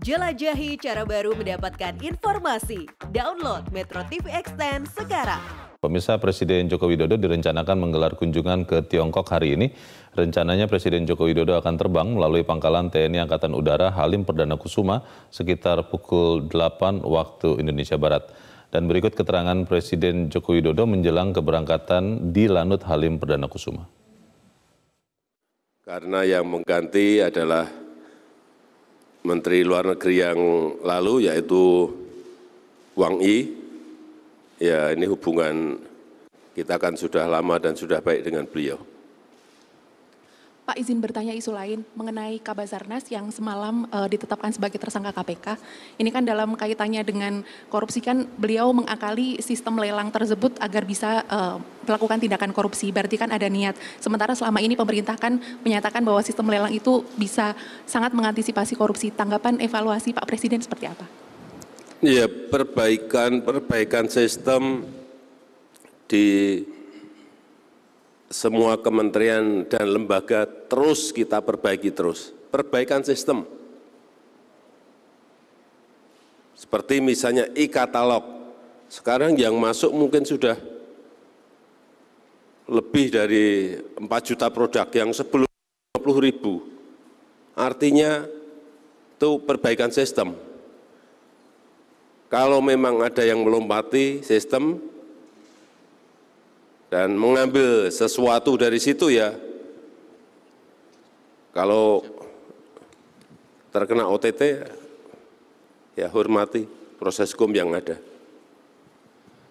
Jelajahi cara baru mendapatkan informasi. Download Metro TV Extend sekarang. Pemirsa Presiden Joko Widodo direncanakan menggelar kunjungan ke Tiongkok hari ini. Rencananya Presiden Joko Widodo akan terbang melalui pangkalan TNI Angkatan Udara Halim Perdana Kusuma sekitar pukul 8 waktu Indonesia Barat. Dan berikut keterangan Presiden Joko Widodo menjelang keberangkatan di Lanut Halim Perdana Kusuma. Karena yang mengganti adalah Menteri Luar Negeri yang lalu yaitu Wang Yi. Ya, ini hubungan kita kan sudah lama dan sudah baik dengan beliau. Pak izin bertanya isu lain mengenai Kabasarnas yang semalam e, ditetapkan sebagai tersangka KPK. Ini kan dalam kaitannya dengan korupsi kan beliau mengakali sistem lelang tersebut agar bisa e, melakukan tindakan korupsi, berarti kan ada niat. Sementara selama ini pemerintah kan menyatakan bahwa sistem lelang itu bisa sangat mengantisipasi korupsi. Tanggapan evaluasi Pak Presiden seperti apa? Ya, perbaikan-perbaikan sistem di semua kementerian dan lembaga terus kita perbaiki terus. Perbaikan sistem. Seperti misalnya e-katalog. Sekarang yang masuk mungkin sudah lebih dari 4 juta produk yang sebelum 20 ribu. Artinya itu perbaikan sistem. Kalau memang ada yang melompati sistem dan mengambil sesuatu dari situ ya, kalau terkena OTT ya hormati proses hukum yang ada.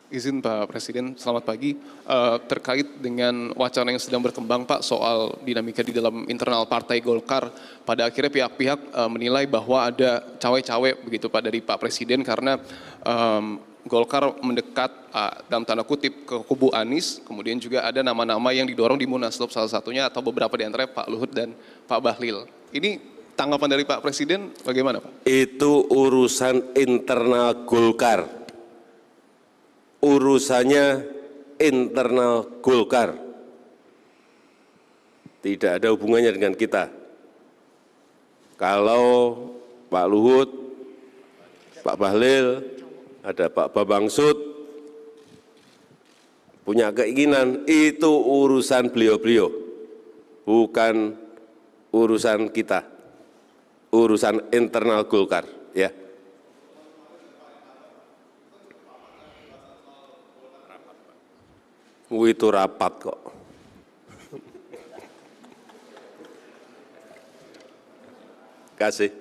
Izin Pak Presiden, selamat pagi. Uh, terkait dengan wacana yang sedang berkembang Pak soal dinamika di dalam internal Partai Golkar, pada akhirnya pihak-pihak uh, menilai bahwa ada cawe-cawe begitu Pak dari Pak Presiden karena um, Golkar mendekat uh, dalam tanda kutip ke kubu Anies, kemudian juga ada nama-nama yang didorong di Munaslup salah satunya atau beberapa di antara Pak Luhut dan Pak Bahlil. Ini tanggapan dari Pak Presiden bagaimana Pak? Itu urusan internal Golkar urusannya internal Golkar. Tidak ada hubungannya dengan kita. Kalau Pak Luhut, Pak Bahlil, ada Pak Sud, punya keinginan, itu urusan beliau-beliau, bukan urusan kita, urusan internal Golkar. ya. Wih itu rapat kok. Kasih.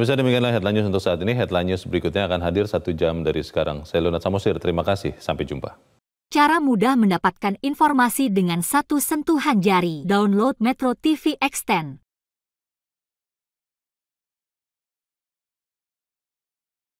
Bisa demikianlah headline news untuk saat ini. Headline news berikutnya akan hadir satu jam dari sekarang. Saya Lunat Samosir, terima kasih. Sampai jumpa. Cara mudah mendapatkan informasi dengan satu sentuhan jari. Download Metro TV Extend.